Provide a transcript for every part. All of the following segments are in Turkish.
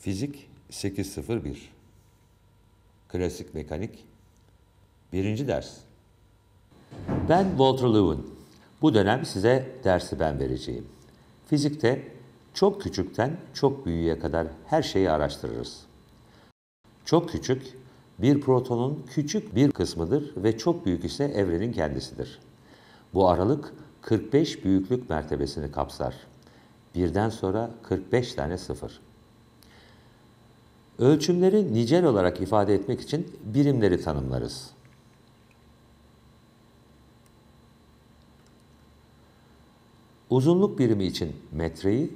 Fizik 801 Klasik Mekanik 1. Ders Ben Walter Lewin. Bu dönem size dersi ben vereceğim. Fizikte çok küçükten çok büyüğe kadar her şeyi araştırırız. Çok küçük bir protonun küçük bir kısmıdır ve çok büyük ise evrenin kendisidir. Bu aralık 45 büyüklük mertebesini kapsar. Birden sonra 45 tane sıfır. Ölçümleri nicel olarak ifade etmek için birimleri tanımlarız. Uzunluk birimi için metreyi,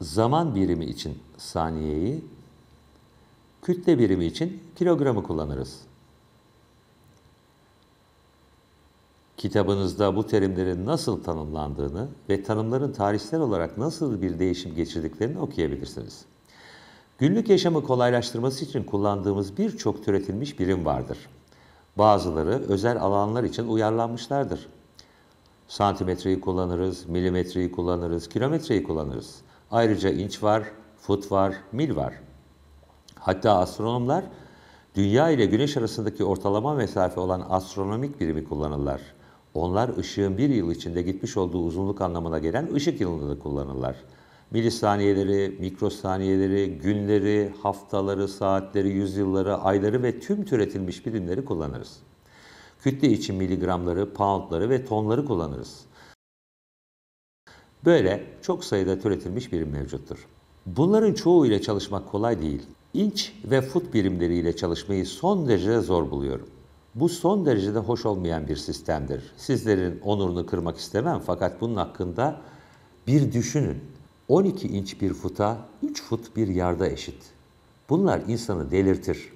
zaman birimi için saniyeyi, kütle birimi için kilogramı kullanırız. Kitabınızda bu terimlerin nasıl tanımlandığını ve tanımların tarihsel olarak nasıl bir değişim geçirdiklerini okuyabilirsiniz. Günlük yaşamı kolaylaştırması için kullandığımız birçok türetilmiş birim vardır. Bazıları özel alanlar için uyarlanmışlardır. Santimetreyi kullanırız, milimetreyi kullanırız, kilometreyi kullanırız. Ayrıca inç var, fut var, mil var. Hatta astronomlar dünya ile güneş arasındaki ortalama mesafe olan astronomik birimi kullanırlar. Onlar ışığın bir yıl içinde gitmiş olduğu uzunluk anlamına gelen ışık yılını kullanırlar milisaniyeleri, mikrosaniyeleri, günleri, haftaları, saatleri, yüzyılları, ayları ve tüm türetilmiş birimleri kullanırız. Kütle için miligramları, poundları ve tonları kullanırız. Böyle çok sayıda türetilmiş birim mevcuttur. Bunların çoğu ile çalışmak kolay değil. İnç ve fut birimleriyle çalışmayı son derece zor buluyorum. Bu son derecede hoş olmayan bir sistemdir. Sizlerin onurunu kırmak istemem fakat bunun hakkında bir düşünün. 12 inç bir futa 3 fut bir yarda eşit. Bunlar insanı delirtir.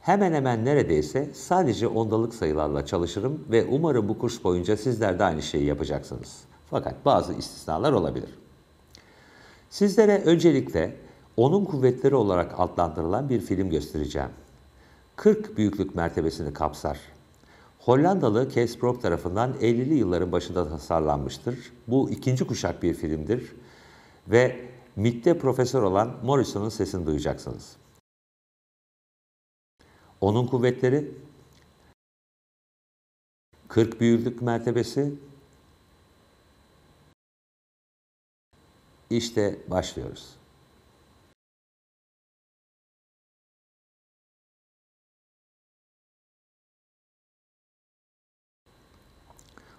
Hemen hemen neredeyse sadece ondalık sayılarla çalışırım ve umarım bu kurs boyunca sizler de aynı şeyi yapacaksınız. Fakat bazı istisnalar olabilir. Sizlere öncelikle onun kuvvetleri olarak adlandırılan bir film göstereceğim. 40 büyüklük mertebesini kapsar. Hollandalı Kees Prop tarafından 50'li yılların başında tasarlanmıştır. Bu ikinci kuşak bir filmdir ve MIT'te profesör olan Morrison'un sesini duyacaksınız. Onun kuvvetleri, 40 büyüklük mertebesi, İşte başlıyoruz.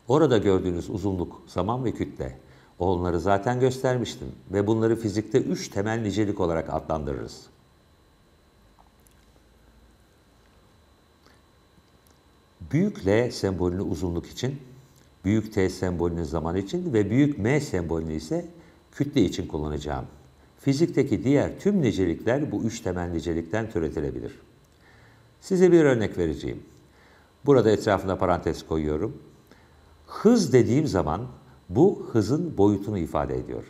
Orada gördüğünüz uzunluk, zaman ve kütle Onları zaten göstermiştim ve bunları fizikte üç temel nicelik olarak adlandırırız. Büyük L sembolünü uzunluk için, büyük T sembolünü zaman için ve büyük M sembolünü ise kütle için kullanacağım. Fizikteki diğer tüm nicelikler bu üç temel nicelikten türetilebilir. Size bir örnek vereceğim. Burada etrafına parantez koyuyorum. Hız dediğim zaman bu hızın boyutunu ifade ediyor.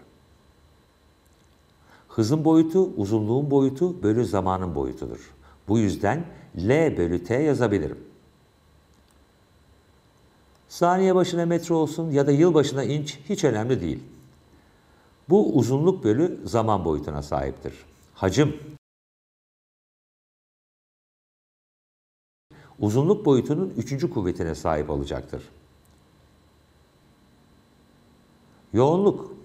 Hızın boyutu, uzunluğun boyutu bölü zamanın boyutudur. Bu yüzden L bölü T yazabilirim. Saniye başına metre olsun ya da yıl başına inç hiç önemli değil. Bu uzunluk bölü zaman boyutuna sahiptir. Hacim. Uzunluk boyutunun üçüncü kuvvetine sahip olacaktır. Yoğunluk.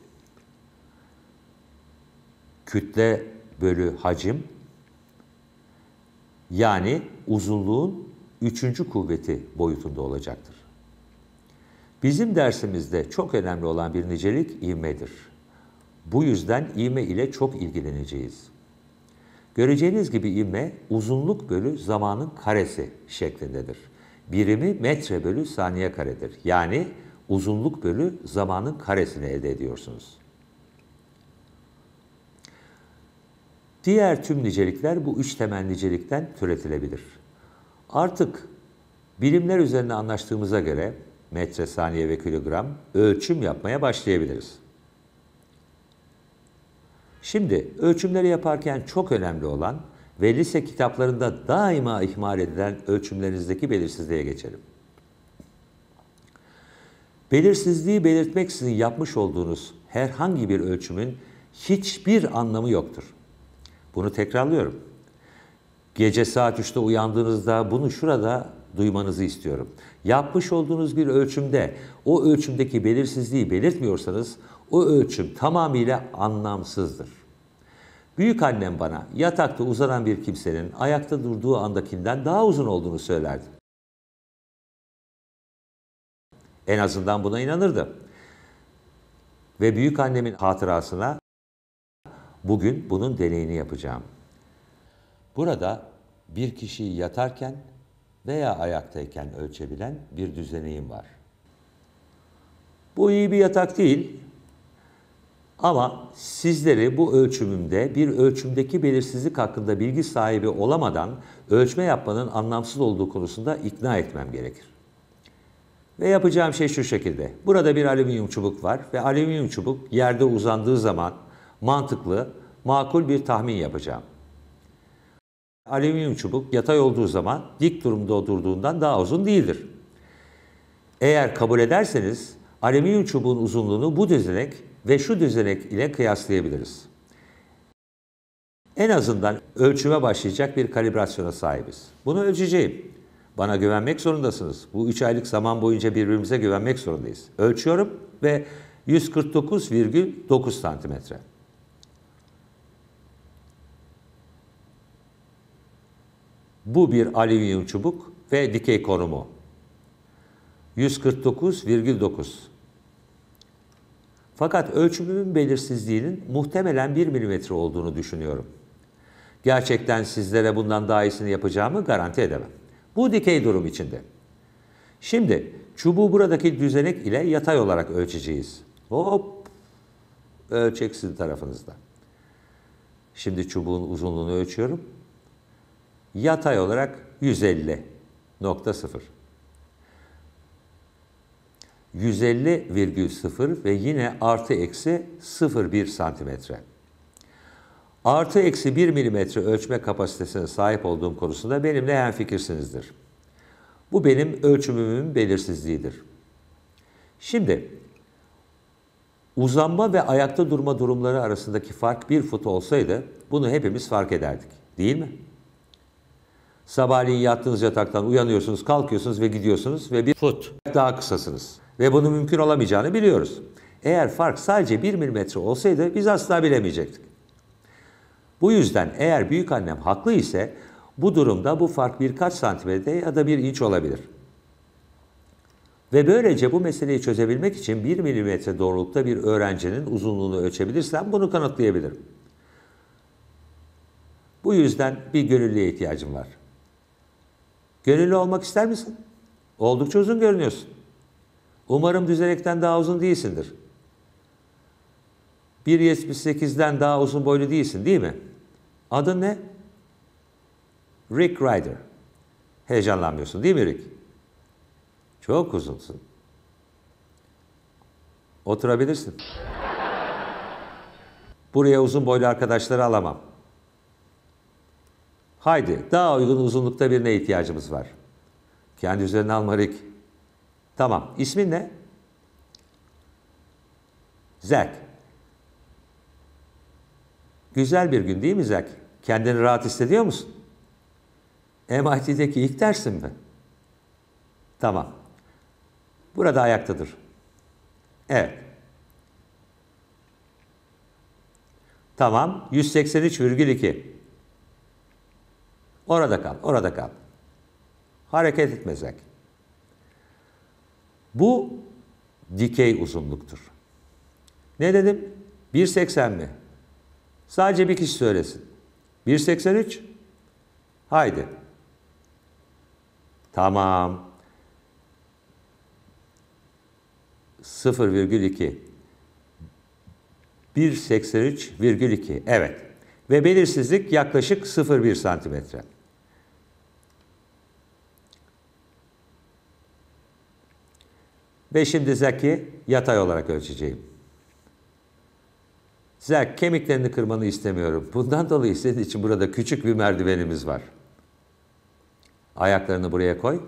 Kütle bölü hacim. Yani uzunluğun üçüncü kuvveti boyutunda olacaktır. Bizim dersimizde çok önemli olan bir nicelik ivmedir. Bu yüzden ivme ile çok ilgileneceğiz. Göreceğiniz gibi ivme uzunluk bölü zamanın karesi şeklindedir. Birimi metre bölü saniye karedir. Yani uzunluk bölü zamanın karesini elde ediyorsunuz. Diğer tüm nicelikler bu üç temel nicelikten türetilebilir. Artık bilimler üzerine anlaştığımıza göre metre, saniye ve kilogram ölçüm yapmaya başlayabiliriz. Şimdi ölçümleri yaparken çok önemli olan ve lise kitaplarında daima ihmal edilen ölçümlerinizdeki belirsizliğe geçelim. Belirsizliği belirtmeksizin yapmış olduğunuz herhangi bir ölçümün hiçbir anlamı yoktur. Bunu tekrarlıyorum. Gece saat 3'te uyandığınızda bunu şurada duymanızı istiyorum. Yapmış olduğunuz bir ölçümde o ölçümdeki belirsizliği belirtmiyorsanız o ölçüm tamamıyla anlamsızdır. Büyük annem bana yatakta uzanan bir kimsenin ayakta durduğu andakinden daha uzun olduğunu söylerdi. En azından buna inanırdı. Ve büyük annemin hatırasına bugün bunun deneyini yapacağım. Burada bir kişiyi yatarken veya ayaktayken ölçebilen bir düzeneğim var. Bu iyi bir yatak değil. Ama sizleri bu ölçümümde bir ölçümdeki belirsizlik hakkında bilgi sahibi olamadan ölçme yapmanın anlamsız olduğu konusunda ikna etmem gerekir. Ve yapacağım şey şu şekilde. Burada bir alüminyum çubuk var ve alüminyum çubuk yerde uzandığı zaman mantıklı, makul bir tahmin yapacağım. Alüminyum çubuk yatay olduğu zaman dik durumda durduğundan daha uzun değildir. Eğer kabul ederseniz alüminyum çubuğun uzunluğunu bu düzenek ve şu düzenek ile kıyaslayabiliriz. En azından ölçüme başlayacak bir kalibrasyona sahibiz. Bunu ölçeceğim. Bana güvenmek zorundasınız. Bu 3 aylık zaman boyunca birbirimize güvenmek zorundayız. Ölçüyorum ve 149,9 santimetre. Bu bir alüminyum çubuk ve dikey konumu. 149,9. Fakat ölçümümün belirsizliğinin muhtemelen 1 milimetre olduğunu düşünüyorum. Gerçekten sizlere bundan daha iyisini yapacağımı garanti edemem. Bu dikey durum içinde. Şimdi çubuğu buradaki düzenek ile yatay olarak ölçeceğiz. Hop ölçek sizin tarafınızda. Şimdi çubuğun uzunluğunu ölçüyorum. Yatay olarak 150.0. 150,0 ve yine artı eksi 0,1 santimetre artı eksi 1 milimetre ölçme kapasitesine sahip olduğum konusunda benimle hemfikirsinizdir. Bu benim ölçümümün belirsizliğidir. Şimdi uzanma ve ayakta durma durumları arasındaki fark bir fut olsaydı bunu hepimiz fark ederdik değil mi? Sabahleyin yattığınız yataktan uyanıyorsunuz, kalkıyorsunuz ve gidiyorsunuz ve bir fut daha kısasınız. Ve bunu mümkün olamayacağını biliyoruz. Eğer fark sadece 1 milimetre olsaydı biz asla bilemeyecektik. Bu yüzden eğer büyük annem haklı ise bu durumda bu fark birkaç santimetre ya da bir inç olabilir. Ve böylece bu meseleyi çözebilmek için 1 milimetre doğrulukta bir öğrencinin uzunluğunu ölçebilirsem bunu kanıtlayabilirim. Bu yüzden bir gönüllüye ihtiyacım var. Gönüllü olmak ister misin? Oldukça uzun görünüyorsun. Umarım düzelekten daha uzun değilsindir.'' 1.78'den daha uzun boylu değilsin değil mi? Adın ne? Rick Ryder. Heyecanlanmıyorsun değil mi Rick? Çok uzunsun. Oturabilirsin. Buraya uzun boylu arkadaşları alamam. Haydi daha uygun uzunlukta birine ihtiyacımız var. Kendi üzerine alma Rick. Tamam. İsmin ne? Zack. Güzel bir gün değil mi Zaki? Kendini rahat hissediyor musun? MIT'deki ilk dersin mi? Tamam. Burada ayaktadır. Evet. Tamam. 183,2. Orada kal, orada kal. Hareket etme Zaki. Bu dikey uzunluktur. Ne dedim? 1.80 mi? Sadece bir kişi söylesin. 1.83. Haydi. Tamam. 0,2. 1.83,2. Evet. Ve belirsizlik yaklaşık 0,1 santimetre. Ve şimdi zeki yatay olarak ölçeceğim. Size kemiklerini kırmanı istemiyorum. Bundan dolayı senin için burada küçük bir merdivenimiz var. Ayaklarını buraya koy.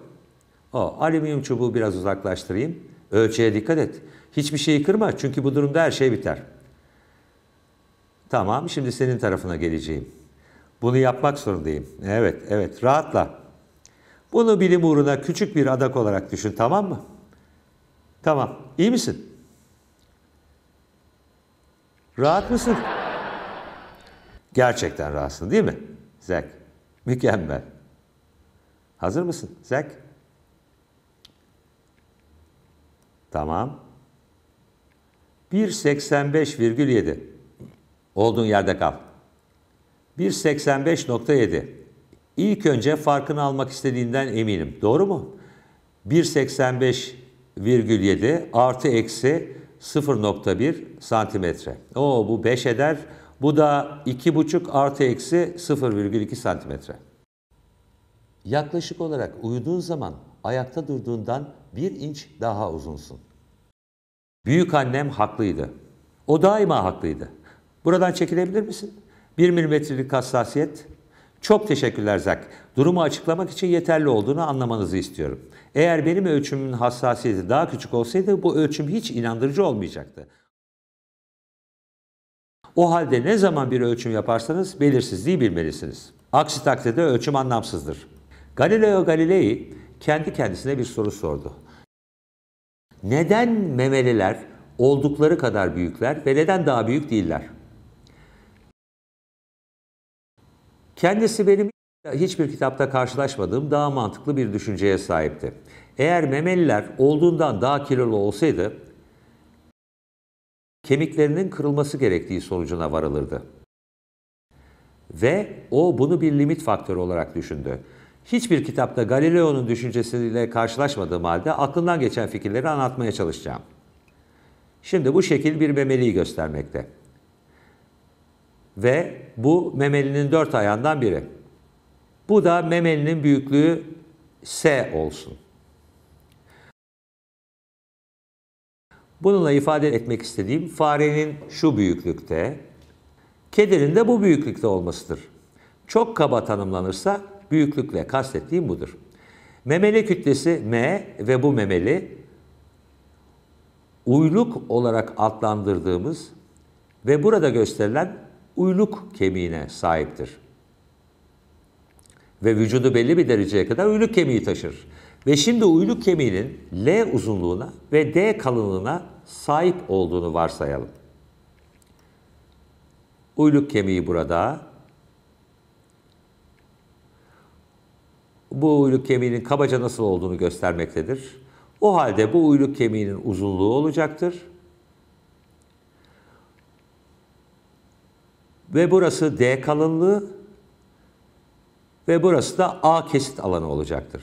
O alüminyum çubuğu biraz uzaklaştırayım. Ölçüye dikkat et. Hiçbir şeyi kırma çünkü bu durumda her şey biter. Tamam şimdi senin tarafına geleceğim. Bunu yapmak zorundayım. Evet, evet rahatla. Bunu bilim uğruna küçük bir adak olarak düşün tamam mı? Tamam. iyi misin? Rahat mısın? Gerçekten rahatsın değil mi? Zek. Mükemmel. Hazır mısın? Zek. Tamam. 1.85,7. Olduğun yerde kal. 1.85.7. İlk önce farkını almak istediğinden eminim. Doğru mu? 1.85,7 artı eksi 0.1 santimetre. O bu 5 eder. Bu da 2,5 artı eksi 0,2 santimetre. Yaklaşık olarak uyuduğun zaman ayakta durduğundan bir inç daha uzunsun. Büyük annem haklıydı. O daima haklıydı. Buradan çekilebilir misin? 1 milimetrelik hassasiyet çok teşekkürler Zak. Durumu açıklamak için yeterli olduğunu anlamanızı istiyorum. Eğer benim ölçümümün hassasiyeti daha küçük olsaydı bu ölçüm hiç inandırıcı olmayacaktı. O halde ne zaman bir ölçüm yaparsanız belirsizliği bilmelisiniz. Aksi takdirde ölçüm anlamsızdır. Galileo Galilei kendi kendisine bir soru sordu. Neden memeliler oldukları kadar büyükler ve neden daha büyük değiller? Kendisi benim hiçbir kitapta karşılaşmadığım daha mantıklı bir düşünceye sahipti. Eğer memeliler olduğundan daha kilolu olsaydı kemiklerinin kırılması gerektiği sonucuna varılırdı. Ve o bunu bir limit faktörü olarak düşündü. Hiçbir kitapta Galileo'nun düşüncesiyle karşılaşmadığım halde aklından geçen fikirleri anlatmaya çalışacağım. Şimdi bu şekil bir memeliyi göstermekte ve bu memelinin dört ayağından biri. Bu da memelinin büyüklüğü S olsun. Bununla ifade etmek istediğim farenin şu büyüklükte, kedinin de bu büyüklükte olmasıdır. Çok kaba tanımlanırsa büyüklükle kastettiğim budur. Memeli kütlesi M ve bu memeli uyluk olarak adlandırdığımız ve burada gösterilen uyluk kemiğine sahiptir. Ve vücudu belli bir dereceye kadar uyluk kemiği taşır. Ve şimdi uyluk kemiğinin L uzunluğuna ve D kalınlığına sahip olduğunu varsayalım. Uyluk kemiği burada. Bu uyluk kemiğinin kabaca nasıl olduğunu göstermektedir. O halde bu uyluk kemiğinin uzunluğu olacaktır Ve burası D kalınlığı ve burası da A kesit alanı olacaktır.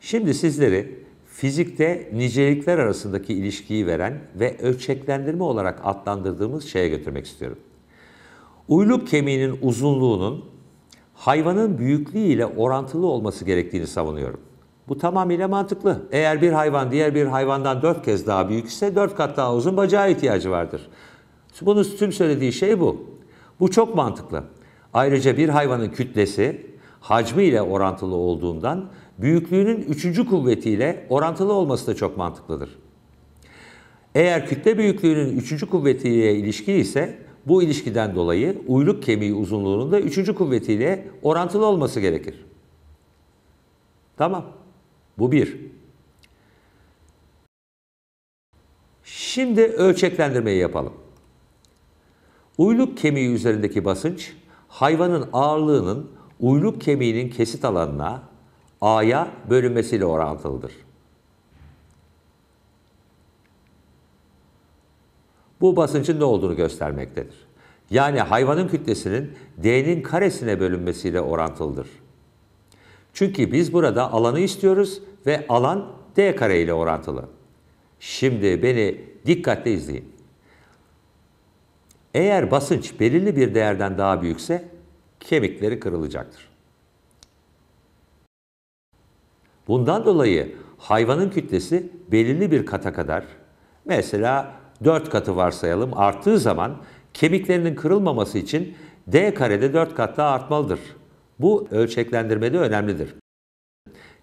Şimdi sizleri fizikte nicelikler arasındaki ilişkiyi veren ve ölçeklendirme olarak adlandırdığımız şeye götürmek istiyorum. Uyluk kemiğinin uzunluğunun hayvanın büyüklüğü ile orantılı olması gerektiğini savunuyorum. Bu tamamıyla mantıklı. Eğer bir hayvan diğer bir hayvandan dört kez daha büyükse dört kat daha uzun bacağa ihtiyacı vardır. Bunun tüm söylediği şey bu. Bu çok mantıklı. Ayrıca bir hayvanın kütlesi hacmi ile orantılı olduğundan büyüklüğünün üçüncü kuvvetiyle orantılı olması da çok mantıklıdır. Eğer kütle büyüklüğünün üçüncü kuvvetiyle ilişki ise bu ilişkiden dolayı uyluk kemiği uzunluğunun da üçüncü kuvvetiyle orantılı olması gerekir. Tamam. Bu bir. Şimdi ölçeklendirmeyi yapalım. Uyluk kemiği üzerindeki basınç hayvanın ağırlığının uyluk kemiğinin kesit alanına A'ya bölünmesiyle orantılıdır. Bu basıncın ne olduğunu göstermektedir. Yani hayvanın kütlesinin D'nin karesine bölünmesiyle orantılıdır. Çünkü biz burada alanı istiyoruz ve alan d kare ile orantılı. Şimdi beni dikkatle izleyin. Eğer basınç belirli bir değerden daha büyükse kemikleri kırılacaktır. Bundan dolayı hayvanın kütlesi belirli bir kata kadar, mesela 4 katı varsayalım, arttığı zaman kemiklerinin kırılmaması için D karede 4 kat daha artmalıdır. Bu ölçeklendirmede önemlidir.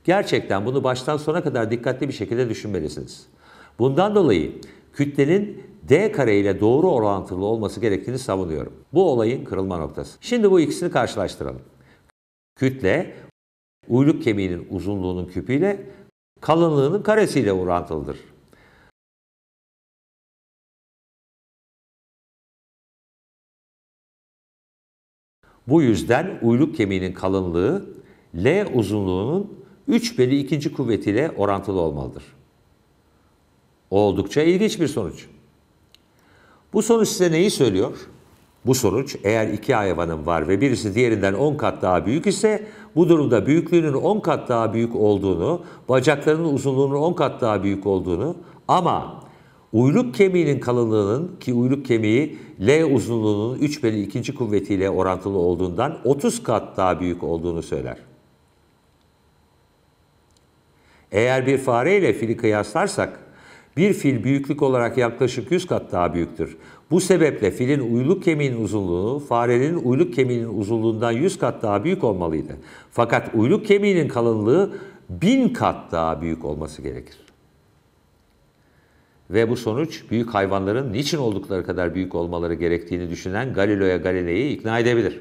Gerçekten bunu baştan sona kadar dikkatli bir şekilde düşünmelisiniz. Bundan dolayı kütlenin D kare ile doğru orantılı olması gerektiğini savunuyorum. Bu olayın kırılma noktası. Şimdi bu ikisini karşılaştıralım. Kütle uyluk kemiğinin uzunluğunun küpüyle kalınlığının karesiyle orantılıdır. Bu yüzden uyluk kemiğinin kalınlığı L uzunluğunun 3 bölü 2. kuvvetiyle orantılı olmalıdır. Oldukça ilginç bir sonuç. Bu sonuç size neyi söylüyor? Bu sonuç eğer iki hayvanın var ve birisi diğerinden 10 kat daha büyük ise bu durumda büyüklüğünün 10 kat daha büyük olduğunu, bacaklarının uzunluğunun 10 kat daha büyük olduğunu ama Uyluk kemiğinin kalınlığının ki uyluk kemiği L uzunluğunun 3 bölü 2. kuvvetiyle orantılı olduğundan 30 kat daha büyük olduğunu söyler. Eğer bir fare ile fili kıyaslarsak, bir fil büyüklük olarak yaklaşık 100 kat daha büyüktür. Bu sebeple filin uyluk kemiğinin uzunluğu farenin uyluk kemiğinin uzunluğundan 100 kat daha büyük olmalıydı. Fakat uyluk kemiğinin kalınlığı 1000 kat daha büyük olması gerekir ve bu sonuç büyük hayvanların niçin oldukları kadar büyük olmaları gerektiğini düşünen Galileo'ya Galilei'yi ikna edebilir.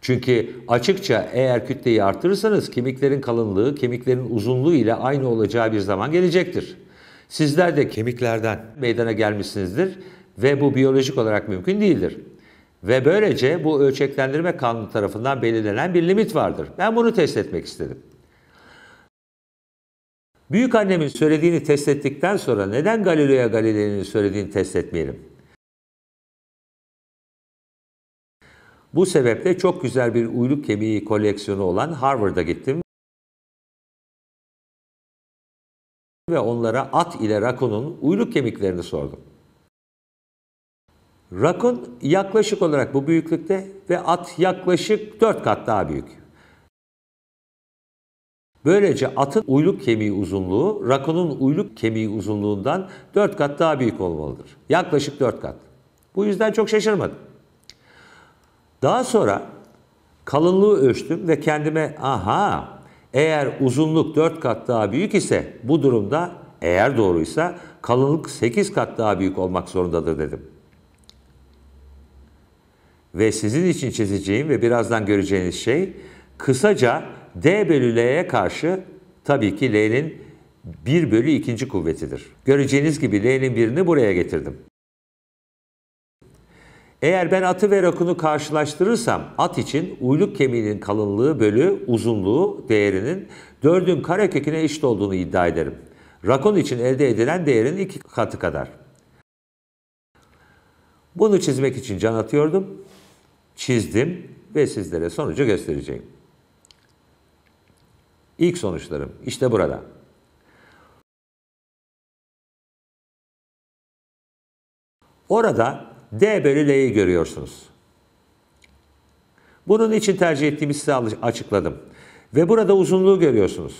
Çünkü açıkça eğer kütleyi artırırsanız kemiklerin kalınlığı kemiklerin uzunluğu ile aynı olacağı bir zaman gelecektir. Sizler de kemiklerden meydana gelmişsinizdir ve bu biyolojik olarak mümkün değildir. Ve böylece bu ölçeklendirme kanunu tarafından belirlenen bir limit vardır. Ben bunu test etmek istedim. Büyük annemin söylediğini test ettikten sonra neden Galileo'ya Galilei'nin söylediğini test etmeyelim? Bu sebeple çok güzel bir uyluk kemiği koleksiyonu olan Harvard'a gittim ve onlara at ile rakunun uyluk kemiklerini sordum. Rakun yaklaşık olarak bu büyüklükte ve at yaklaşık 4 kat daha büyük. Böylece atın uyluk kemiği uzunluğu rakonun uyluk kemiği uzunluğundan 4 kat daha büyük olmalıdır. Yaklaşık 4 kat. Bu yüzden çok şaşırmadım. Daha sonra kalınlığı ölçtüm ve kendime aha eğer uzunluk 4 kat daha büyük ise bu durumda eğer doğruysa kalınlık 8 kat daha büyük olmak zorundadır dedim. Ve sizin için çizeceğim ve birazdan göreceğiniz şey kısaca D bölü L'ye karşı tabii ki L'nin 1 bölü 2. kuvvetidir. Göreceğiniz gibi L'nin birini buraya getirdim. Eğer ben atı ve rakunu karşılaştırırsam at için uyluk kemiğinin kalınlığı bölü uzunluğu değerinin 4'ün kareköküne eşit olduğunu iddia ederim. Rakun için elde edilen değerin iki katı kadar. Bunu çizmek için can atıyordum. Çizdim ve sizlere sonucu göstereceğim. İlk sonuçlarım işte burada. Orada D bölü L'yi görüyorsunuz. Bunun için tercih ettiğimi size açıkladım. Ve burada uzunluğu görüyorsunuz.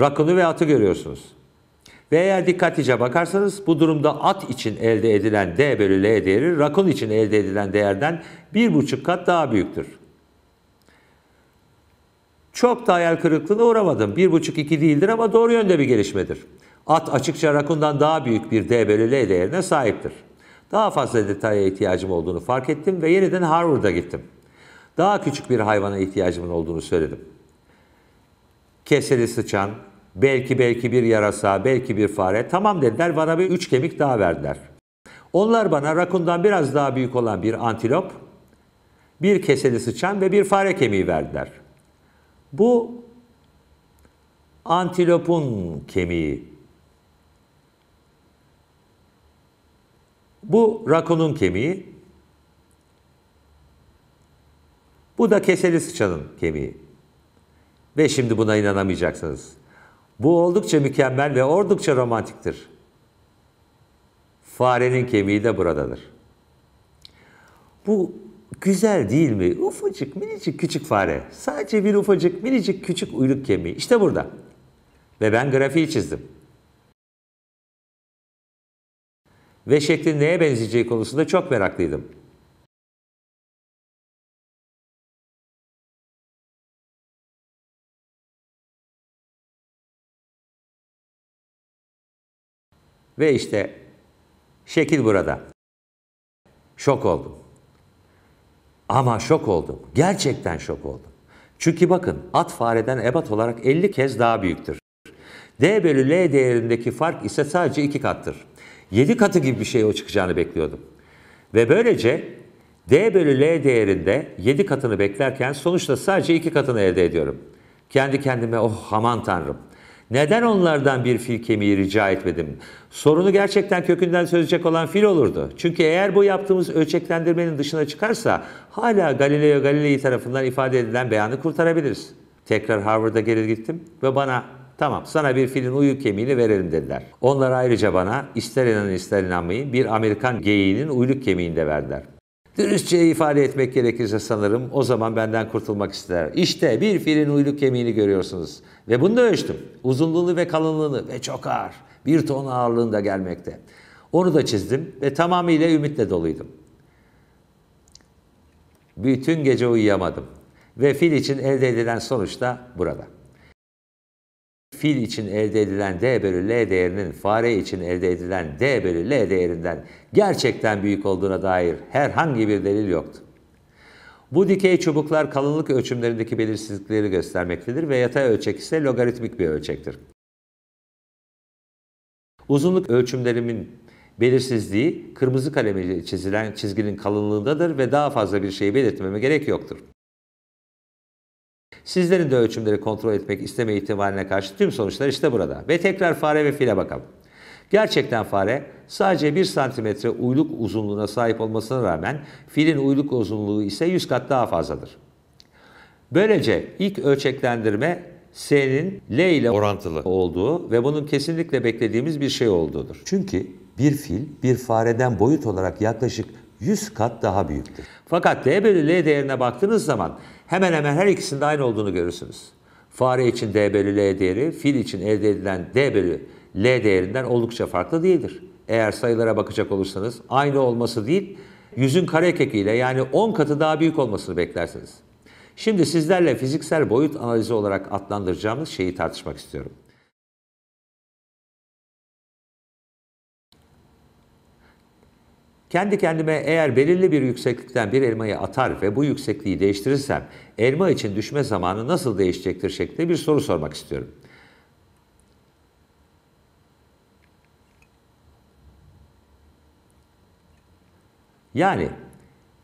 Rakını ve atı görüyorsunuz. Ve eğer dikkatlice bakarsanız bu durumda at için elde edilen D bölü L değeri rakun için elde edilen değerden bir buçuk kat daha büyüktür. Çok da hayal kırıklığına uğramadım. Bir buçuk iki değildir ama doğru yönde bir gelişmedir. At açıkça rakundan daha büyük bir D bölü L değerine sahiptir. Daha fazla detaya ihtiyacım olduğunu fark ettim ve yeniden Harvard'a gittim. Daha küçük bir hayvana ihtiyacımın olduğunu söyledim. Keseli sıçan, belki belki bir yarasa, belki bir fare. Tamam dediler bana bir üç kemik daha verdiler. Onlar bana rakundan biraz daha büyük olan bir antilop, bir keseli sıçan ve bir fare kemiği verdiler.'' Bu antilopun kemiği. Bu rakunun kemiği. Bu da keseli sıçanın kemiği. Ve şimdi buna inanamayacaksınız. Bu oldukça mükemmel ve oldukça romantiktir. Farenin kemiği de buradadır. Bu Güzel değil mi? Ufacık, minicik, küçük fare. Sadece bir ufacık, minicik, küçük uyluk kemiği. İşte burada. Ve ben grafiği çizdim. Ve şeklin neye benzeyeceği konusunda çok meraklıydım. Ve işte şekil burada. Şok oldum. Ama şok oldum. Gerçekten şok oldum. Çünkü bakın at fareden ebat olarak 50 kez daha büyüktür. D bölü L değerindeki fark ise sadece 2 kattır. 7 katı gibi bir şey o çıkacağını bekliyordum. Ve böylece D bölü L değerinde 7 katını beklerken sonuçta sadece 2 katını elde ediyorum. Kendi kendime oh aman tanrım neden onlardan bir fil kemiği rica etmedim? Sorunu gerçekten kökünden çözecek olan fil olurdu. Çünkü eğer bu yaptığımız ölçeklendirmenin dışına çıkarsa hala Galileo Galilei tarafından ifade edilen beyanı kurtarabiliriz. Tekrar Harvard'a geri gittim ve bana Tamam sana bir filin uyu kemiğini verelim dediler. Onlar ayrıca bana ister inanın ister inanmayın bir Amerikan geyiğinin uyluk kemiğini de verdiler. Dürüstçe ifade etmek gerekirse sanırım o zaman benden kurtulmak ister. İşte bir filin uyluk kemiğini görüyorsunuz. Ve bunu da ölçtüm. Uzunluğunu ve kalınlığını ve çok ağır. Bir ton ağırlığında gelmekte. Onu da çizdim ve tamamıyla ümitle doluydum. Bütün gece uyuyamadım. Ve fil için elde edilen sonuç da burada. Fil için elde edilen D bölü L değerinin fare için elde edilen D bölü L değerinden gerçekten büyük olduğuna dair herhangi bir delil yoktu. Bu dikey çubuklar kalınlık ölçümlerindeki belirsizlikleri göstermektedir ve yatay ölçek ise logaritmik bir ölçektir. Uzunluk ölçümlerimin belirsizliği kırmızı kalemle çizilen çizginin kalınlığındadır ve daha fazla bir şeyi belirtmeme gerek yoktur. Sizlerin de ölçümleri kontrol etmek isteme ihtimaline karşı tüm sonuçlar işte burada. Ve tekrar fare ve file bakalım. Gerçekten fare sadece 1 santimetre uyluk uzunluğuna sahip olmasına rağmen filin uyluk uzunluğu ise 100 kat daha fazladır. Böylece ilk ölçeklendirme S'nin L ile orantılı olduğu ve bunun kesinlikle beklediğimiz bir şey olduğudur. Çünkü bir fil bir fareden boyut olarak yaklaşık 100 kat daha büyüktür. Fakat D bölü L değerine baktığınız zaman hemen hemen her ikisinde aynı olduğunu görürsünüz. Fare için D bölü L değeri, fil için elde edilen D bölü L değerinden oldukça farklı değildir. Eğer sayılara bakacak olursanız aynı olması değil, yüzün kareköküyle yani 10 katı daha büyük olmasını beklersiniz. Şimdi sizlerle fiziksel boyut analizi olarak adlandıracağımız şeyi tartışmak istiyorum. Kendi kendime eğer belirli bir yükseklikten bir elmayı atar ve bu yüksekliği değiştirirsem elma için düşme zamanı nasıl değişecektir şeklinde bir soru sormak istiyorum. Yani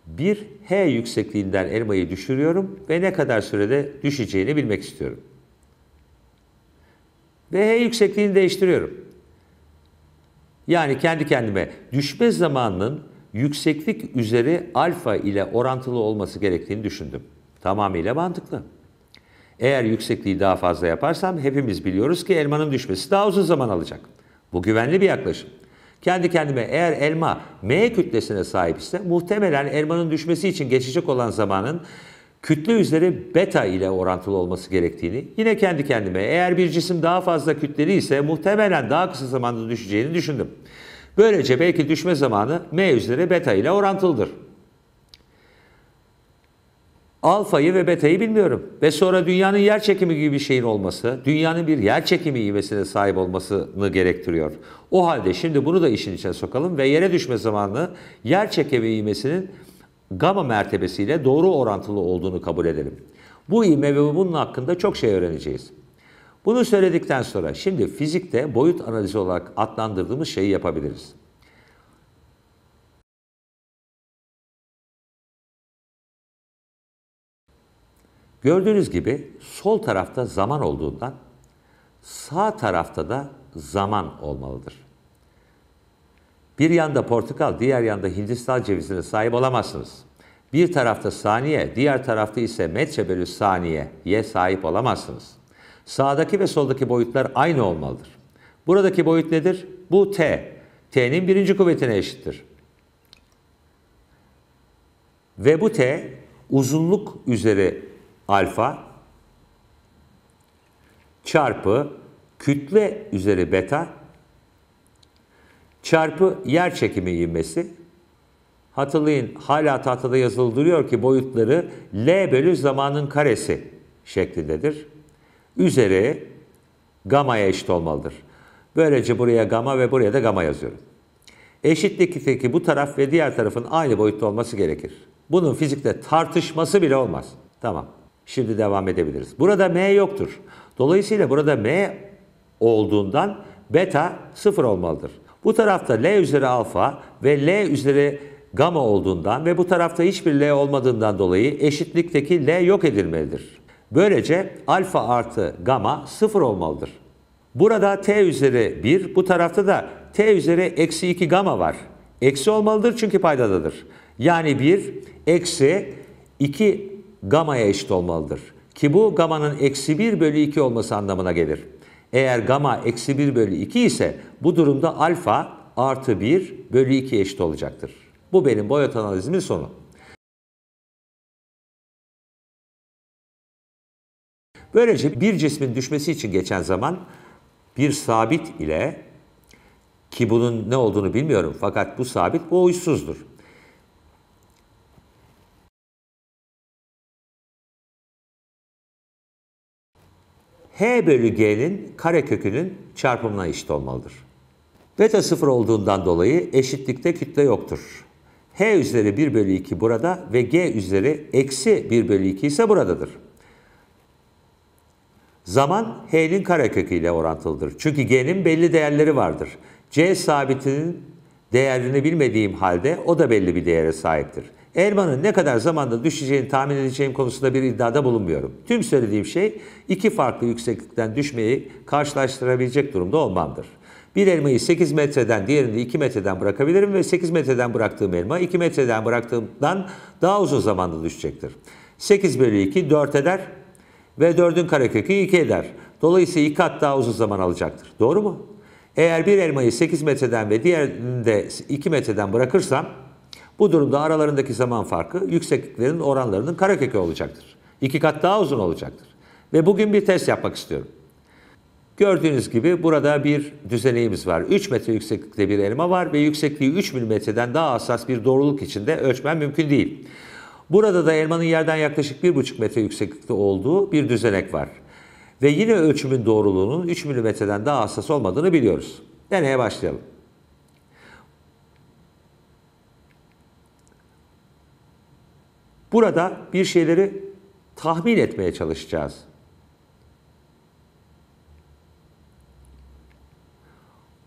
bir H yüksekliğinden elmayı düşürüyorum ve ne kadar sürede düşeceğini bilmek istiyorum. Ve H yüksekliğini değiştiriyorum. Yani kendi kendime düşme zamanının yükseklik üzeri alfa ile orantılı olması gerektiğini düşündüm. Tamamıyla mantıklı. Eğer yüksekliği daha fazla yaparsam hepimiz biliyoruz ki elmanın düşmesi daha uzun zaman alacak. Bu güvenli bir yaklaşım. Kendi kendime eğer elma M kütlesine sahip ise muhtemelen elmanın düşmesi için geçecek olan zamanın kütle üzeri beta ile orantılı olması gerektiğini, yine kendi kendime eğer bir cisim daha fazla kütleli ise muhtemelen daha kısa zamanda düşeceğini düşündüm. Böylece belki düşme zamanı m üzeri beta ile orantılıdır alfayı ve beta'yı bilmiyorum. Ve sonra dünyanın yer çekimi gibi bir şeyin olması, dünyanın bir yer çekimi ivmesine sahip olmasını gerektiriyor. O halde şimdi bunu da işin içine sokalım ve yere düşme zamanı yer çekimi ivmesinin gamma mertebesiyle doğru orantılı olduğunu kabul edelim. Bu ivme ve bunun hakkında çok şey öğreneceğiz. Bunu söyledikten sonra şimdi fizikte boyut analizi olarak adlandırdığımız şeyi yapabiliriz. Gördüğünüz gibi sol tarafta zaman olduğundan sağ tarafta da zaman olmalıdır. Bir yanda portakal, diğer yanda Hindistan cevizine sahip olamazsınız. Bir tarafta saniye, diğer tarafta ise metre bölü saniyeye sahip olamazsınız. Sağdaki ve soldaki boyutlar aynı olmalıdır. Buradaki boyut nedir? Bu t. t'nin birinci kuvvetine eşittir. Ve bu t uzunluk üzeri alfa çarpı kütle üzeri beta çarpı yer çekimi ivmesi. Hatırlayın hala tahtada yazılı duruyor ki boyutları L bölü zamanın karesi şeklindedir. Üzeri gamaya eşit olmalıdır. Böylece buraya gama ve buraya da gama yazıyorum. Eşitlikteki bu taraf ve diğer tarafın aynı boyutta olması gerekir. Bunun fizikte tartışması bile olmaz. Tamam. Şimdi devam edebiliriz. Burada M yoktur. Dolayısıyla burada M olduğundan beta 0 olmalıdır. Bu tarafta L üzeri alfa ve L üzeri gamma olduğundan ve bu tarafta hiçbir L olmadığından dolayı eşitlikteki L yok edilmelidir. Böylece alfa artı gamma 0 olmalıdır. Burada T üzeri 1, bu tarafta da T üzeri eksi 2 gamma var. Eksi olmalıdır çünkü paydadadır. Yani 1 eksi 2 gamaya eşit olmalıdır. Ki bu gamanın eksi 1 bölü 2 olması anlamına gelir. Eğer gama eksi 1 bölü 2 ise bu durumda alfa artı 1 bölü 2 eşit olacaktır. Bu benim boyut analizimin sonu. Böylece bir cismin düşmesi için geçen zaman bir sabit ile ki bunun ne olduğunu bilmiyorum fakat bu sabit bu uysuzdur. h bölü g'nin karekökünün çarpımına eşit olmalıdır. Beta sıfır olduğundan dolayı eşitlikte kütle yoktur. h üzeri 1 bölü 2 burada ve g üzeri eksi 1 bölü 2 ise buradadır. Zaman h'nin karekökü ile orantılıdır. Çünkü g'nin belli değerleri vardır. c sabitinin değerini bilmediğim halde o da belli bir değere sahiptir elmanın ne kadar zamanda düşeceğini tahmin edeceğim konusunda bir iddiada bulunmuyorum. Tüm söylediğim şey iki farklı yükseklikten düşmeyi karşılaştırabilecek durumda olmamdır. Bir elmayı 8 metreden diğerini 2 metreden bırakabilirim ve 8 metreden bıraktığım elma 2 metreden bıraktığımdan daha uzun zamanda düşecektir. 8 bölü 2 4 eder ve 4'ün karekökü 2 eder. Dolayısıyla 2 kat daha uzun zaman alacaktır. Doğru mu? Eğer bir elmayı 8 metreden ve diğerini de 2 metreden bırakırsam bu durumda aralarındaki zaman farkı yüksekliklerin oranlarının karekökü olacaktır. İki kat daha uzun olacaktır. Ve bugün bir test yapmak istiyorum. Gördüğünüz gibi burada bir düzeneğimiz var. 3 metre yükseklikte bir elma var ve yüksekliği 3 milimetreden daha hassas bir doğruluk içinde ölçmen mümkün değil. Burada da elmanın yerden yaklaşık 1,5 metre yükseklikte olduğu bir düzenek var. Ve yine ölçümün doğruluğunun 3 milimetreden daha hassas olmadığını biliyoruz. Deneye başlayalım. Burada bir şeyleri tahmin etmeye çalışacağız.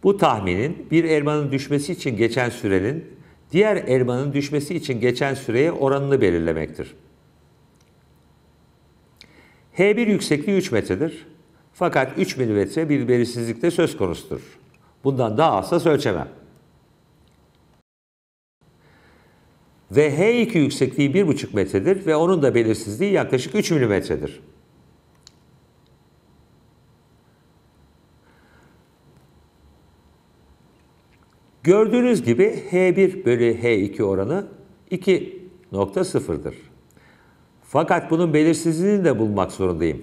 Bu tahminin bir elmanın düşmesi için geçen sürenin diğer elmanın düşmesi için geçen süreye oranını belirlemektir. H1 yüksekliği 3 metredir. Fakat 3 milimetre bir belirsizlikte söz konusudur. Bundan daha hassas ölçemem. ve H2 yüksekliği 1,5 metredir ve onun da belirsizliği yaklaşık 3 milimetredir. Gördüğünüz gibi H1 bölü H2 oranı 2.0'dır. Fakat bunun belirsizliğini de bulmak zorundayım.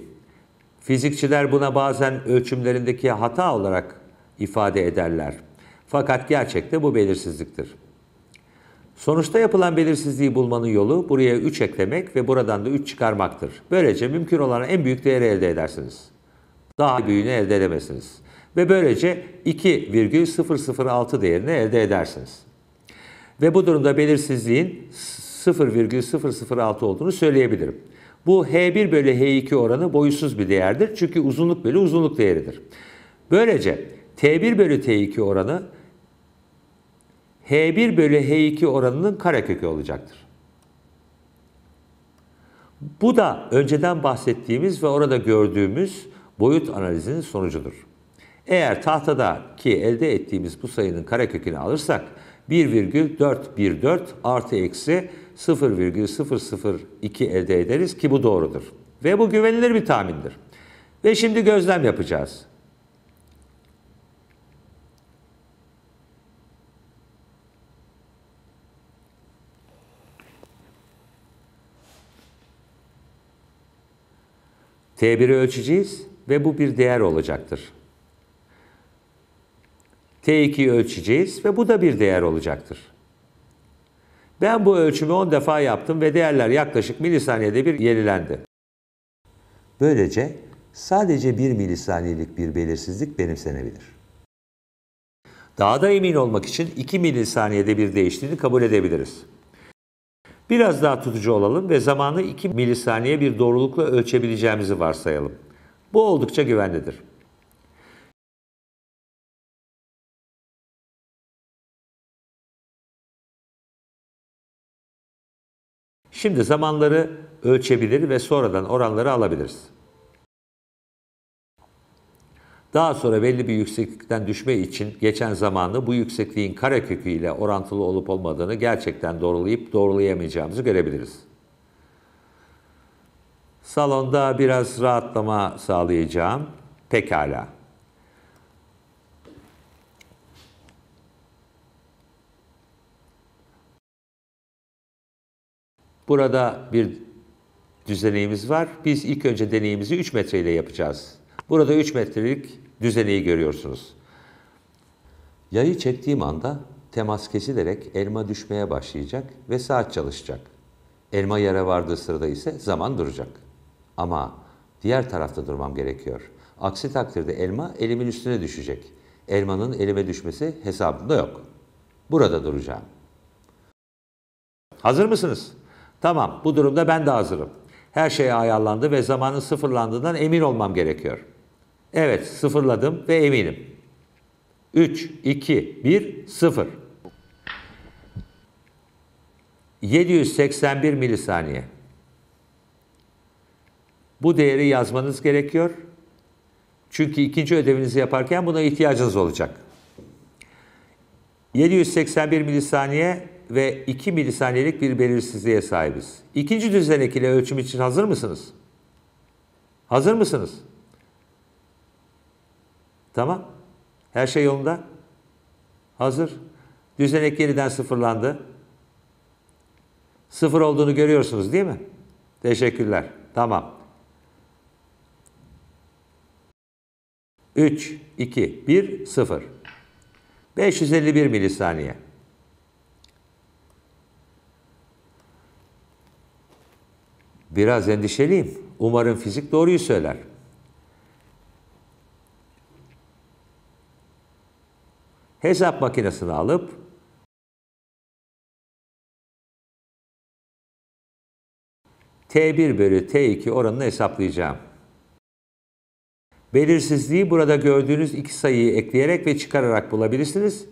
Fizikçiler buna bazen ölçümlerindeki hata olarak ifade ederler. Fakat gerçekte bu belirsizliktir. Sonuçta yapılan belirsizliği bulmanın yolu buraya 3 eklemek ve buradan da 3 çıkarmaktır. Böylece mümkün olan en büyük değeri elde edersiniz. Daha büyüğünü elde edemezsiniz. Ve böylece 2,006 değerini elde edersiniz. Ve bu durumda belirsizliğin 0,006 olduğunu söyleyebilirim. Bu H1 bölü H2 oranı boyutsuz bir değerdir. Çünkü uzunluk bölü uzunluk değeridir. Böylece T1 bölü T2 oranı H1 bölü H2 oranının karekökü olacaktır. Bu da önceden bahsettiğimiz ve orada gördüğümüz boyut analizinin sonucudur. Eğer tahtada ki elde ettiğimiz bu sayının karekökünü alırsak 1,414 artı eksi 0,002 elde ederiz ki bu doğrudur. Ve bu güvenilir bir tahmindir. Ve şimdi gözlem yapacağız. T1'i ölçeceğiz ve bu bir değer olacaktır. T2'yi ölçeceğiz ve bu da bir değer olacaktır. Ben bu ölçümü 10 defa yaptım ve değerler yaklaşık milisaniyede bir yenilendi. Böylece sadece 1 milisaniyelik bir belirsizlik benimsenebilir. Daha da emin olmak için 2 milisaniyede bir değiştiğini kabul edebiliriz. Biraz daha tutucu olalım ve zamanı 2 milisaniye bir doğrulukla ölçebileceğimizi varsayalım. Bu oldukça güvenlidir. Şimdi zamanları ölçebilir ve sonradan oranları alabiliriz. Daha sonra belli bir yükseklikten düşme için geçen zamanı bu yüksekliğin karekökü ile orantılı olup olmadığını gerçekten doğrulayıp doğrulayamayacağımızı görebiliriz. Salonda biraz rahatlama sağlayacağım. Pekala. Burada bir düzenimiz var. Biz ilk önce deneyimizi 3 ile yapacağız. Burada 3 metrelik düzeneyi görüyorsunuz. Yayı çektiğim anda temas kesilerek elma düşmeye başlayacak ve saat çalışacak. Elma yere vardığı sırada ise zaman duracak. Ama diğer tarafta durmam gerekiyor. Aksi takdirde elma elimin üstüne düşecek. Elmanın elime düşmesi hesabımda yok. Burada duracağım. Hazır mısınız? Tamam, bu durumda ben de hazırım. Her şey ayarlandı ve zamanın sıfırlandığından emin olmam gerekiyor. Evet sıfırladım ve eminim. 3, 2, 1, 0. 781 milisaniye. Bu değeri yazmanız gerekiyor. Çünkü ikinci ödevinizi yaparken buna ihtiyacınız olacak. 781 milisaniye ve 2 milisaniyelik bir belirsizliğe sahibiz. İkinci düzenek ile ölçüm için hazır mısınız? Hazır mısınız? Tamam. Her şey yolunda. Hazır. Düzenek yeniden sıfırlandı. Sıfır olduğunu görüyorsunuz değil mi? Teşekkürler. Tamam. 3, 2, 1, 0. 551 milisaniye. Biraz endişeliyim. Umarım fizik doğruyu söyler. hesap makinesini alıp T1 bölü T2 oranını hesaplayacağım. Belirsizliği burada gördüğünüz iki sayıyı ekleyerek ve çıkararak bulabilirsiniz.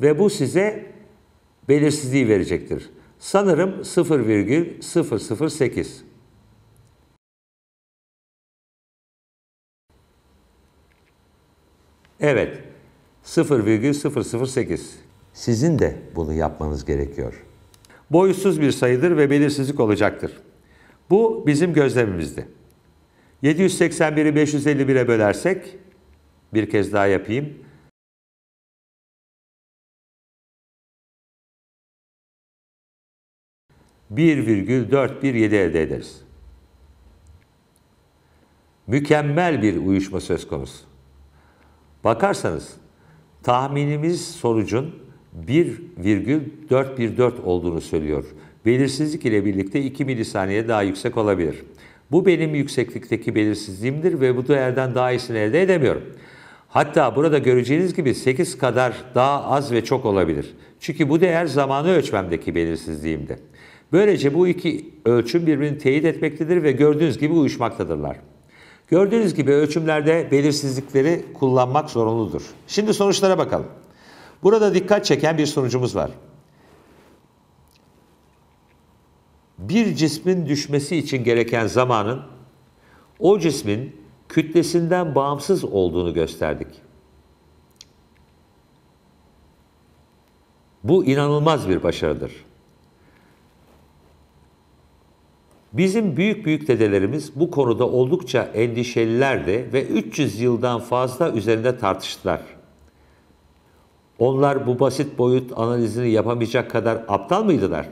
Ve bu size belirsizliği verecektir. Sanırım 0,008. Evet, 0,008. Sizin de bunu yapmanız gerekiyor. Boyutsuz bir sayıdır ve belirsizlik olacaktır. Bu bizim gözlemimizdi. 781'i 551'e bölersek, bir kez daha yapayım. ...1,417 elde ederiz. Mükemmel bir uyuşma söz konusu. Bakarsanız Tahminimiz sonucun 1,414 olduğunu söylüyor. Belirsizlik ile birlikte 2 milisaniye daha yüksek olabilir. Bu benim yükseklikteki belirsizliğimdir ve bu değerden daha iyisini elde edemiyorum. Hatta burada göreceğiniz gibi 8 kadar daha az ve çok olabilir. Çünkü bu değer zamanı ölçmemdeki belirsizliğimdi. Böylece bu iki ölçüm birbirini teyit etmektedir ve gördüğünüz gibi uyuşmaktadırlar. Gördüğünüz gibi ölçümlerde belirsizlikleri kullanmak zorunludur. Şimdi sonuçlara bakalım. Burada dikkat çeken bir sonucumuz var. Bir cismin düşmesi için gereken zamanın o cismin kütlesinden bağımsız olduğunu gösterdik. Bu inanılmaz bir başarıdır. Bizim büyük büyük dedelerimiz bu konuda oldukça endişelilerdi ve 300 yıldan fazla üzerinde tartıştılar. Onlar bu basit boyut analizini yapamayacak kadar aptal mıydılar?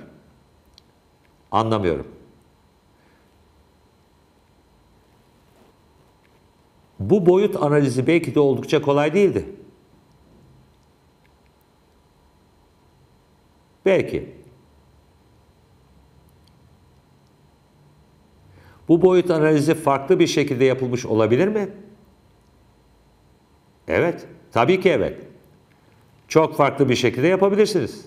Anlamıyorum. Bu boyut analizi belki de oldukça kolay değildi. Belki. Bu boyut analizi farklı bir şekilde yapılmış olabilir mi? Evet, tabii ki evet. Çok farklı bir şekilde yapabilirsiniz.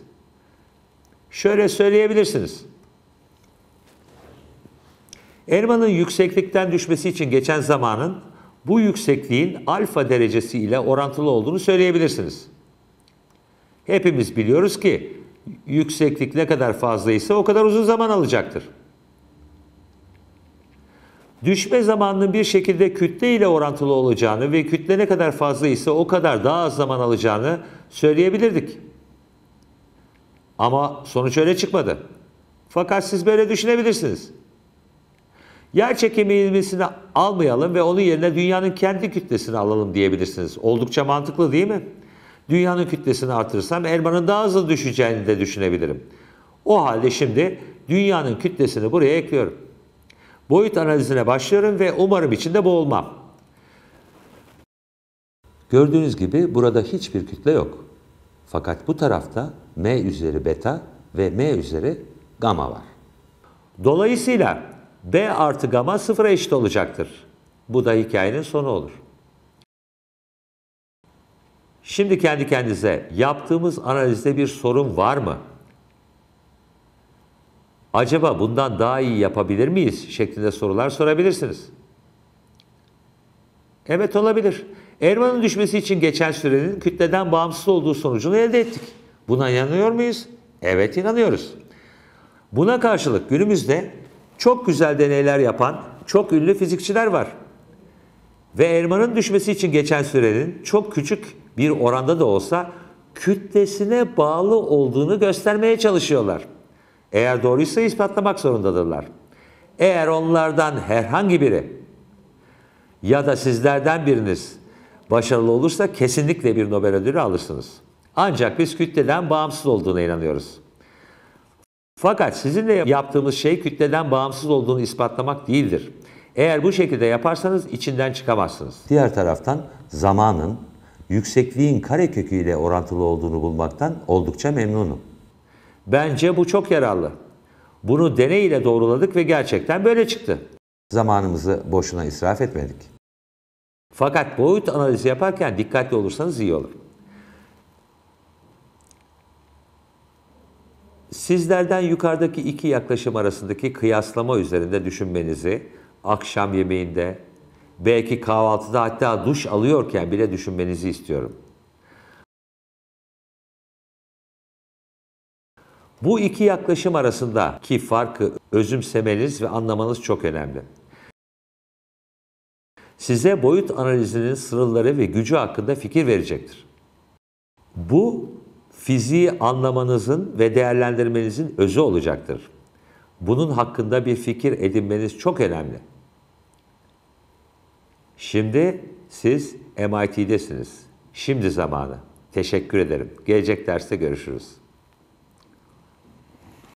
Şöyle söyleyebilirsiniz. Elmanın yükseklikten düşmesi için geçen zamanın bu yüksekliğin alfa derecesi ile orantılı olduğunu söyleyebilirsiniz. Hepimiz biliyoruz ki yükseklik ne kadar fazla ise o kadar uzun zaman alacaktır düşme zamanının bir şekilde kütle ile orantılı olacağını ve kütle ne kadar fazla ise o kadar daha az zaman alacağını söyleyebilirdik. Ama sonuç öyle çıkmadı. Fakat siz böyle düşünebilirsiniz. Yer çekimi ilmesini almayalım ve onun yerine dünyanın kendi kütlesini alalım diyebilirsiniz. Oldukça mantıklı değil mi? Dünyanın kütlesini artırsam elmanın daha hızlı düşeceğini de düşünebilirim. O halde şimdi dünyanın kütlesini buraya ekliyorum. Boyut analizine başlarım ve umarım içinde boğulmam. Gördüğünüz gibi burada hiçbir kütle yok. Fakat bu tarafta m üzeri beta ve m üzeri gamma var. Dolayısıyla b artı gamma sıfıra eşit olacaktır. Bu da hikayenin sonu olur. Şimdi kendi kendinize yaptığımız analizde bir sorun var mı acaba bundan daha iyi yapabilir miyiz şeklinde sorular sorabilirsiniz. Evet olabilir. Ermanın düşmesi için geçen sürenin kütleden bağımsız olduğu sonucunu elde ettik. Buna inanıyor muyuz? Evet inanıyoruz. Buna karşılık günümüzde çok güzel deneyler yapan çok ünlü fizikçiler var. Ve Erman'ın düşmesi için geçen sürenin çok küçük bir oranda da olsa kütlesine bağlı olduğunu göstermeye çalışıyorlar. Eğer doğruysa ispatlamak zorundadırlar. Eğer onlardan herhangi biri ya da sizlerden biriniz başarılı olursa kesinlikle bir Nobel ödülü alırsınız. Ancak biz kütleden bağımsız olduğuna inanıyoruz. Fakat sizinle yaptığımız şey kütleden bağımsız olduğunu ispatlamak değildir. Eğer bu şekilde yaparsanız içinden çıkamazsınız. Diğer taraftan zamanın yüksekliğin karekökü ile orantılı olduğunu bulmaktan oldukça memnunum. Bence bu çok yararlı. Bunu deney ile doğruladık ve gerçekten böyle çıktı. Zamanımızı boşuna israf etmedik. Fakat boyut analizi yaparken dikkatli olursanız iyi olur. Sizlerden yukarıdaki iki yaklaşım arasındaki kıyaslama üzerinde düşünmenizi akşam yemeğinde, belki kahvaltıda hatta duş alıyorken bile düşünmenizi istiyorum. Bu iki yaklaşım arasındaki farkı özümsemeniz ve anlamanız çok önemli. Size boyut analizinin sırları ve gücü hakkında fikir verecektir. Bu fiziği anlamanızın ve değerlendirmenizin özü olacaktır. Bunun hakkında bir fikir edinmeniz çok önemli. Şimdi siz MIT'desiniz. Şimdi zamanı. Teşekkür ederim. Gelecek derste görüşürüz.